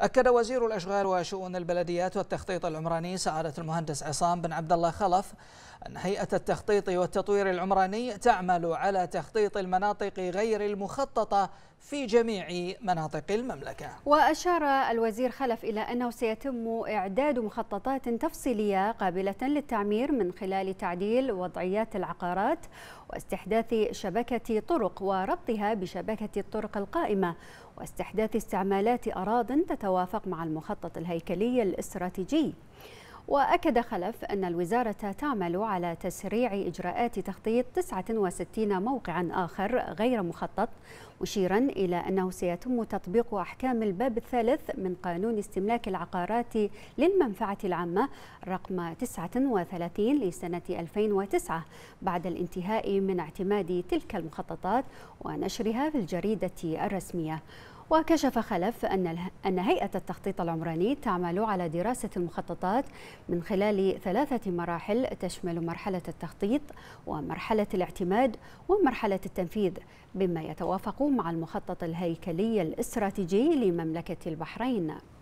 أكد وزير الأشغال وشؤون البلديات والتخطيط العمراني سعادة المهندس عصام بن عبد الله خلف أن هيئة التخطيط والتطوير العمراني تعمل على تخطيط المناطق غير المخططة في جميع مناطق المملكة وأشار الوزير خلف إلى أنه سيتم إعداد مخططات تفصيلية قابلة للتعمير من خلال تعديل وضعيات العقارات واستحداث شبكة طرق وربطها بشبكة الطرق القائمة واستحداث استعمالات أراض تتوافق مع المخطط الهيكلي الاستراتيجي وأكد خلف أن الوزارة تعمل على تسريع إجراءات تخطيط 69 موقعا آخر غير مخطط مشيرا إلى أنه سيتم تطبيق أحكام الباب الثالث من قانون استملاك العقارات للمنفعة العامة رقم 39 لسنة 2009 بعد الانتهاء من اعتماد تلك المخططات ونشرها في الجريدة الرسمية وكشف خلف أن, أن هيئة التخطيط العمراني تعمل على دراسة المخططات من خلال ثلاثة مراحل تشمل مرحلة التخطيط ومرحلة الاعتماد ومرحلة التنفيذ بما يتوافق مع المخطط الهيكلي الاستراتيجي لمملكة البحرين